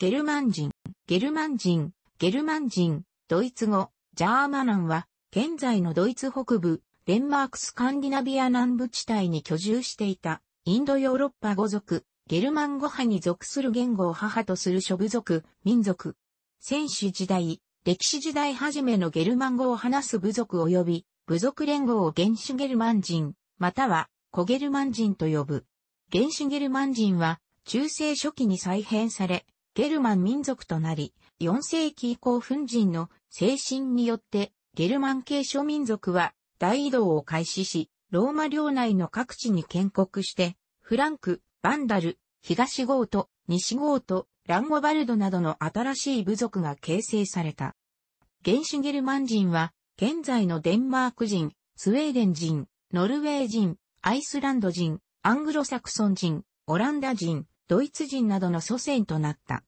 ゲルマン人、ゲルマン人、ゲルマン人、ドイツ語、ジャーマナンは、現在のドイツ北部、デンマークスカンディナビア南部地帯に居住していた、インドヨーロッパ語族、ゲルマン語派に属する言語を母とする諸部族、民族。戦士時代、歴史時代初めのゲルマン語を話す部族及び、部族連合を原始ゲルマン人、または、コゲルマン人と呼ぶ。原始ゲルマン人は、中世初期に再編され、ゲルマン民族となり、4世紀以降粉人の精神によって、ゲルマン系諸民族は大移動を開始し、ローマ領内の各地に建国して、フランク、バンダル、東ゴート、西ゴート、ランゴバルドなどの新しい部族が形成された。原始ゲルマン人は、現在のデンマーク人、スウェーデン人、ノルウェー人、アイスランド人、アングロサクソン人、オランダ人、ドイツ人などの祖先となった。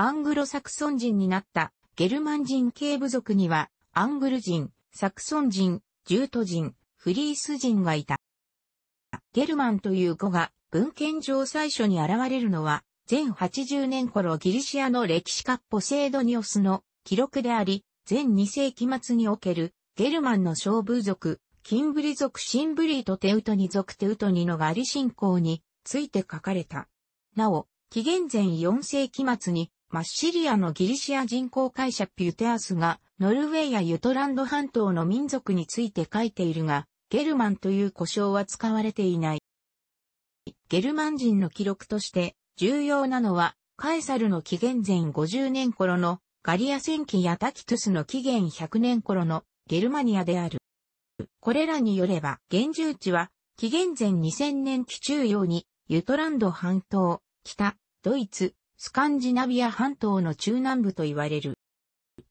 アングロサクソン人になったゲルマン人系部族には、アングル人、サクソン人、ジュート人、フリース人がいた。ゲルマンという語が文献上最初に現れるのは、全80年頃ギリシアの歴史家ポセイドニオスの記録であり、全2世紀末におけるゲルマンの小部族、キンブリ族シンブリーとテウトニ族テウトニのガリ信仰について書かれた。なお、紀元前4世紀末にマッシリアのギリシア人工会社ピュテアスが、ノルウェーやユトランド半島の民族について書いているが、ゲルマンという呼称は使われていない。ゲルマン人の記録として重要なのは、カエサルの紀元前50年頃のガリア戦記やタキトゥスの紀元100年頃のゲルマニアである。これらによれば、現住地は紀元前2000年期中央にユトランド半島、北、ドイツ、スカンジナビア半島の中南部と言われる。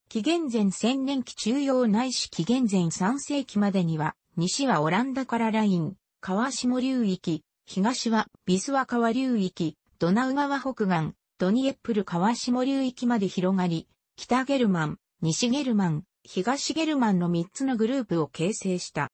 紀元前千年期中央ないし紀元前3世紀までには、西はオランダからライン、川下流域、東はビスワ川流域、ドナウ川北岸、ドニエップル川下流域まで広がり、北ゲルマン、西ゲルマン、東ゲルマンの3つのグループを形成した。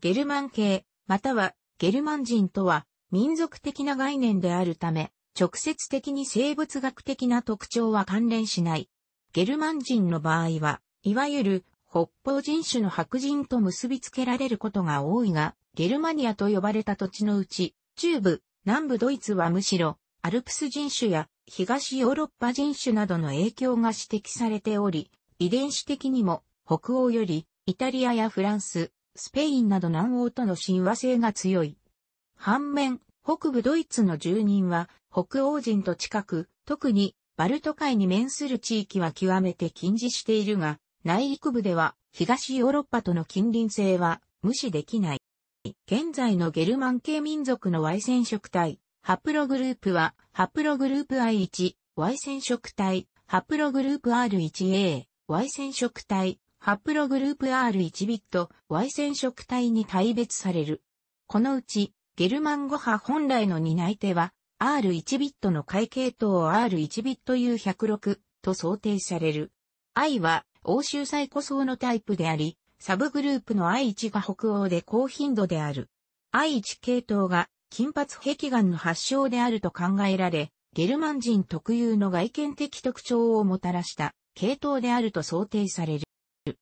ゲルマン系、またはゲルマン人とは民族的な概念であるため、直接的に生物学的な特徴は関連しない。ゲルマン人の場合は、いわゆる北方人種の白人と結びつけられることが多いが、ゲルマニアと呼ばれた土地のうち、中部、南部ドイツはむしろ、アルプス人種や東ヨーロッパ人種などの影響が指摘されており、遺伝子的にも北欧よりイタリアやフランス、スペインなど南欧との親和性が強い。反面、北部ドイツの住人は北欧人と近く、特にバルト海に面する地域は極めて禁似しているが、内陸部では東ヨーロッパとの近隣性は無視できない。現在のゲルマン系民族の Y 染色体、ハプログループは、ハプログループ I1、Y 染色体、ハプログループ R1A、Y 染色体、ハプログループ R1 ビット、Y 染色体に大別される。このうち、ゲルマン語派本来の担い手は、R1 ビットの階系統を R1 ビット U106 と想定される。I は欧州最古層のタイプであり、サブグループの I1 が北欧で高頻度である。I1 系統が金髪壁眼の発祥であると考えられ、ゲルマン人特有の外見的特徴をもたらした系統であると想定される。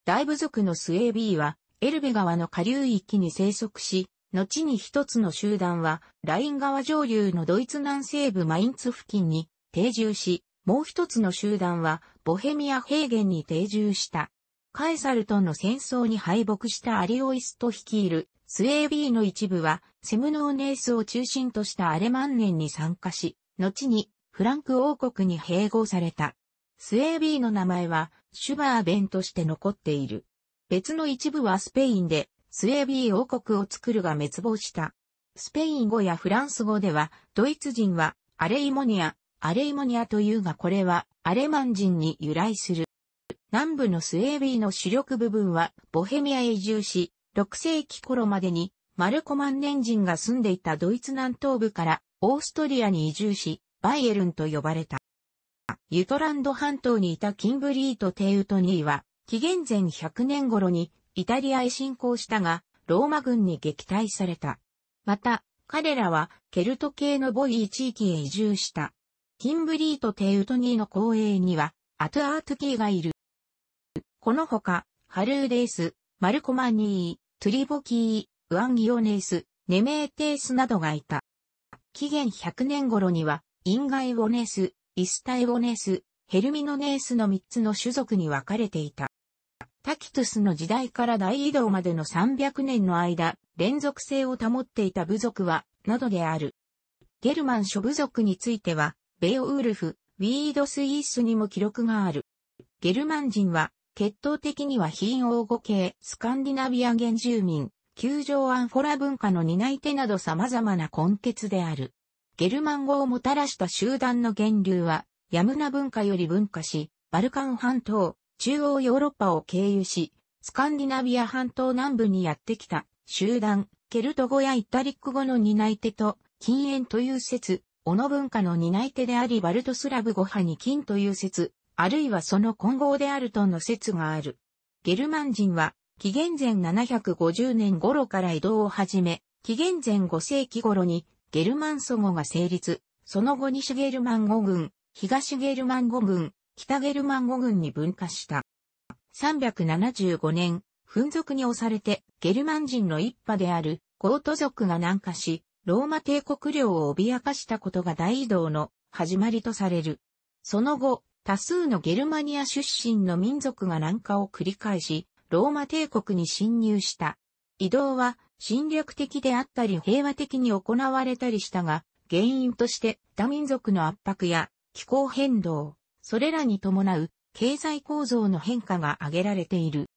大部族のスエービーは、エルベ川の下流域に生息し、後に一つの集団は、ライン川上流のドイツ南西部マインツ付近に定住し、もう一つの集団は、ボヘミア平原に定住した。カエサルとの戦争に敗北したアリオイスと率いるスウェービーの一部は、セムノーネースを中心としたアレマンネンに参加し、後にフランク王国に併合された。スウェービーの名前は、シュバーベンとして残っている。別の一部はスペインで、スウェービー王国を作るが滅亡した。スペイン語やフランス語では、ドイツ人は、アレイモニア、アレイモニアというがこれは、アレマン人に由来する。南部のスウェービーの主力部分は、ボヘミアへ移住し、6世紀頃までに、マルコマン年人が住んでいたドイツ南東部から、オーストリアに移住し、バイエルンと呼ばれた。ユトランド半島にいたキンブリート・テウトニーは、紀元前100年頃にイタリアへ侵攻したが、ローマ軍に撃退された。また、彼らはケルト系のボイー地域へ移住した。キンブリーとテウトニーの後衛には、アトゥアートキーがいる。このほか、ハルーデース、マルコマニー、トゥリボキー、ウアンギオネース、ネメーテースなどがいた。紀元100年頃には、インガイオネース、イスタイオネース、ヘルミノネースの3つの種族に分かれていた。タキトゥスの時代から大移動までの300年の間、連続性を保っていた部族は、などである。ゲルマン諸部族については、ベオウルフ、ウィードスイースにも記録がある。ゲルマン人は、血統的には貧王語系、スカンディナビア原住民、球場アンフォラ文化の担い手など様々な根結である。ゲルマン語をもたらした集団の源流は、ヤムナ文化より分化し、バルカン半島、中央ヨーロッパを経由し、スカンディナビア半島南部にやってきた集団、ケルト語やイタリック語の担い手と、禁煙という説、オノ文化の担い手でありバルトスラブ語派に金という説、あるいはその混合であるとの説がある。ゲルマン人は、紀元前750年頃から移動を始め、紀元前5世紀頃にゲルマン祖語が成立、その後西ゲルマン語群、東ゲルマン語群、北ゲルマン語軍に分化した。375年、紛族に押されて、ゲルマン人の一派である、ゴート族が南下し、ローマ帝国領を脅かしたことが大移動の始まりとされる。その後、多数のゲルマニア出身の民族が南下を繰り返し、ローマ帝国に侵入した。移動は侵略的であったり平和的に行われたりしたが、原因として多民族の圧迫や気候変動、それらに伴う経済構造の変化が挙げられている。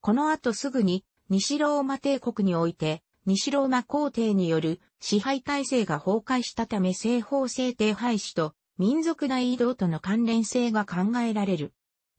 この後すぐに西ローマ帝国において西ローマ皇帝による支配体制が崩壊したため西方制定廃止と民族大移動との関連性が考えられる。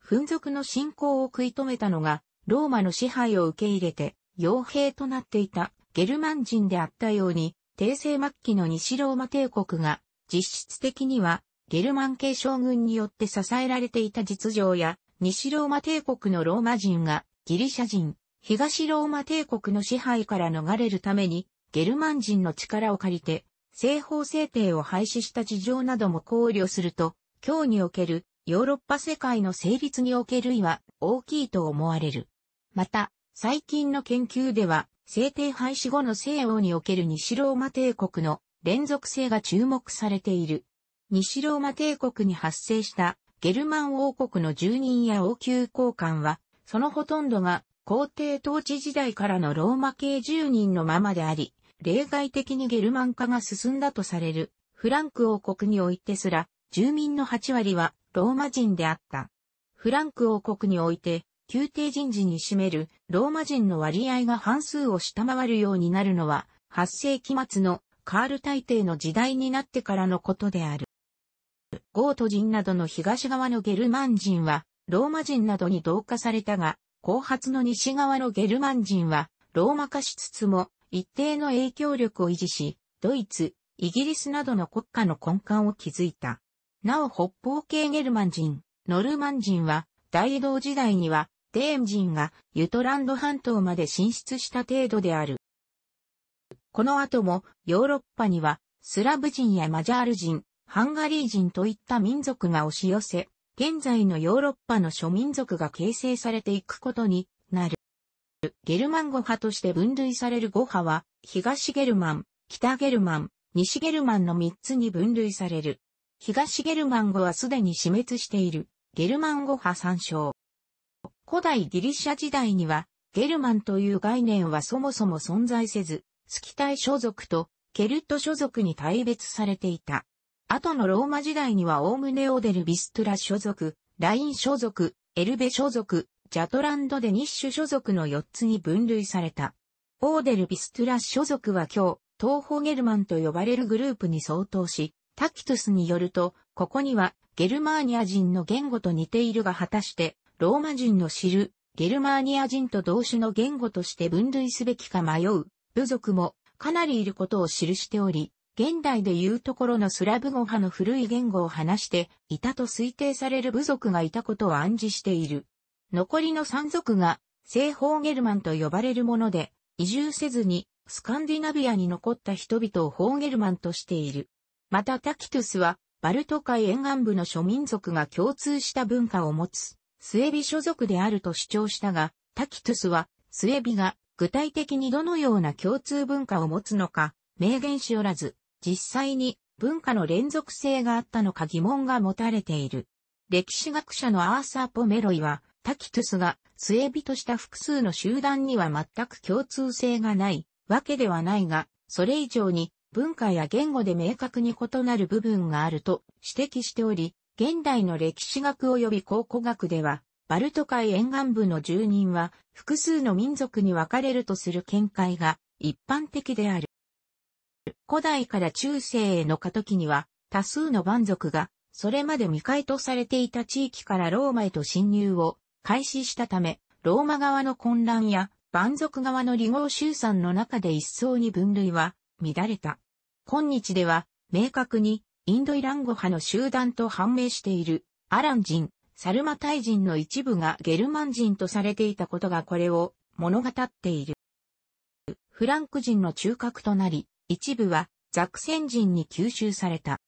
紛族の侵攻を食い止めたのがローマの支配を受け入れて傭兵となっていたゲルマン人であったように帝政末期の西ローマ帝国が実質的にはゲルマン系将軍によって支えられていた実情や、西ローマ帝国のローマ人がギリシャ人、東ローマ帝国の支配から逃れるために、ゲルマン人の力を借りて、西方制定を廃止した事情なども考慮すると、今日におけるヨーロッパ世界の成立における意は大きいと思われる。また、最近の研究では、制定廃止後の西欧における西ローマ帝国の連続性が注目されている。西ローマ帝国に発生したゲルマン王国の住人や王宮交換は、そのほとんどが皇帝統治時代からのローマ系住人のままであり、例外的にゲルマン化が進んだとされるフランク王国においてすら、住民の8割はローマ人であった。フランク王国において、宮廷人事に占めるローマ人の割合が半数を下回るようになるのは、8世紀末のカール大帝の時代になってからのことである。ゴート人などの東側のゲルマン人は、ローマ人などに同化されたが、後発の西側のゲルマン人は、ローマ化しつつも、一定の影響力を維持し、ドイツ、イギリスなどの国家の根幹を築いた。なお北方系ゲルマン人、ノルマン人は、大移動時代には、デーン人がユトランド半島まで進出した程度である。この後もヨーロッパにはスラブ人やマジャール人、ハンガリー人といった民族が押し寄せ、現在のヨーロッパの諸民族が形成されていくことになる。ゲルマン語派として分類される語派は、東ゲルマン、北ゲルマン、西ゲルマンの3つに分類される。東ゲルマン語はすでに死滅している、ゲルマン語派参照。古代ギリシャ時代には、ゲルマンという概念はそもそも存在せず、スキタイ所属とケルト所属に大別されていた。後のローマ時代にはオームネオデル・ビストラ所属、ライン所属、エルベ所属、ジャトランドデニッシュ所属の4つに分類された。オーデル・ビストラ所属は今日、東方ゲルマンと呼ばれるグループに相当し、タキトゥスによると、ここにはゲルマーニア人の言語と似ているが果たして、ローマ人の知るゲルマーニア人と同種の言語として分類すべきか迷う部族もかなりいることを記しており、現代でいうところのスラブ語派の古い言語を話していたと推定される部族がいたことを暗示している。残りの三族が西方ゲルマンと呼ばれるもので、移住せずにスカンディナビアに残った人々を方ゲルマンとしている。またタキトゥスは、バルト海沿岸部の諸民族が共通した文化を持つ、スエビ所属であると主張したが、タキトゥスは、スエビが具体的にどのような共通文化を持つのか、明言しおらず、実際に文化の連続性があったのか疑問が持たれている。歴史学者のアーサー・ポメロイは、タキトゥスが末人した複数の集団には全く共通性がないわけではないが、それ以上に文化や言語で明確に異なる部分があると指摘しており、現代の歴史学及び考古学では、バルト海沿岸部の住人は複数の民族に分かれるとする見解が一般的である。古代から中世への過渡期には、多数の蛮族が、それまで未開とされていた地域からローマへと侵入を開始したため、ローマ側の混乱や、蛮族側の離合集散の中で一層に分類は乱れた。今日では、明確に、インドイラン語派の集団と判明している、アラン人、サルマタイ人の一部がゲルマン人とされていたことがこれを物語っている。フランク人の中核となり、一部はザクセン人に吸収された。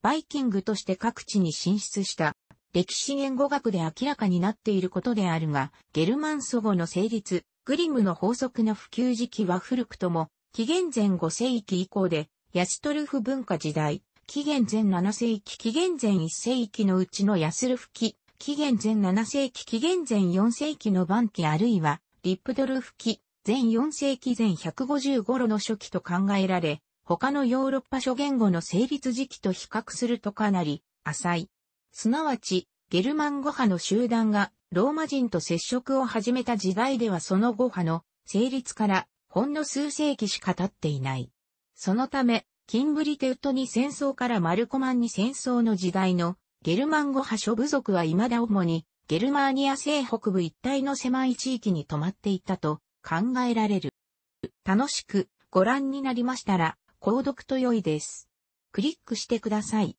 バイキングとして各地に進出した歴史言語学で明らかになっていることであるが、ゲルマン祖語の成立、グリムの法則の普及時期は古くとも、紀元前5世紀以降で、ヤストルフ文化時代、紀元前7世紀、紀元前1世紀のうちのヤスルフ紀、紀元前7世紀、紀元前4世紀の晩期あるいは、リップドルフ紀、全4世紀前150頃の初期と考えられ、他のヨーロッパ諸言語の成立時期と比較するとかなり浅い。すなわち、ゲルマン語派の集団がローマ人と接触を始めた時代ではその語派の成立からほんの数世紀しか経っていない。そのため、キンブリテウトに戦争からマルコマンに戦争の時代のゲルマン語派諸部族は未だ主にゲルマーニア西北部一帯の狭い地域に泊まっていたと考えられる。楽しくご覧になりましたら、購読と良いです。クリックしてください。